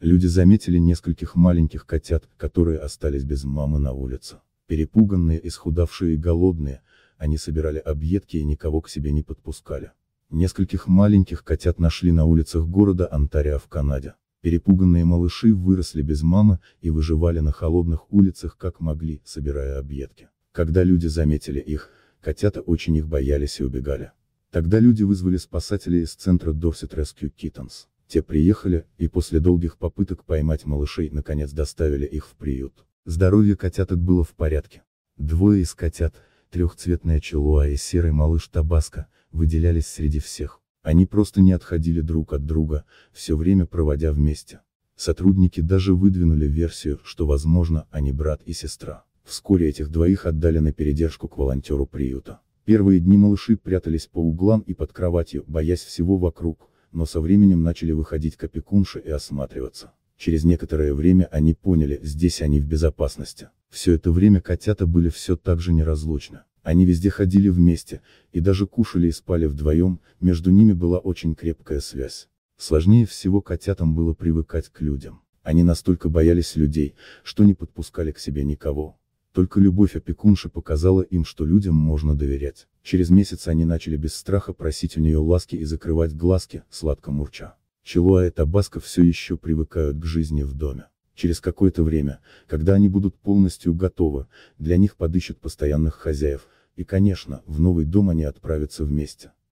Люди заметили нескольких маленьких котят, которые остались без мамы на улице. Перепуганные, исхудавшие и голодные, они собирали объедки и никого к себе не подпускали. Нескольких маленьких котят нашли на улицах города Антария в Канаде. Перепуганные малыши выросли без мамы и выживали на холодных улицах как могли, собирая объедки. Когда люди заметили их, котята очень их боялись и убегали. Тогда люди вызвали спасателей из центра Dorset Rescue Kittens. Те приехали, и после долгих попыток поймать малышей, наконец доставили их в приют. Здоровье котяток было в порядке. Двое из котят, трехцветная челуа и серый малыш Табаско, выделялись среди всех. Они просто не отходили друг от друга, все время проводя вместе. Сотрудники даже выдвинули версию, что возможно, они брат и сестра. Вскоре этих двоих отдали на передержку к волонтеру приюта. Первые дни малыши прятались по углам и под кроватью, боясь всего вокруг, но со временем начали выходить к опекунше и осматриваться. Через некоторое время они поняли, здесь они в безопасности. Все это время котята были все так же неразлучны. Они везде ходили вместе, и даже кушали и спали вдвоем, между ними была очень крепкая связь. Сложнее всего котятам было привыкать к людям. Они настолько боялись людей, что не подпускали к себе никого. Только любовь опекунши показала им, что людям можно доверять. Через месяц они начали без страха просить у нее ласки и закрывать глазки, сладко мурча. Челуа и Табаско все еще привыкают к жизни в доме. Через какое-то время, когда они будут полностью готовы, для них подыщут постоянных хозяев, и конечно, в новый дом они отправятся вместе.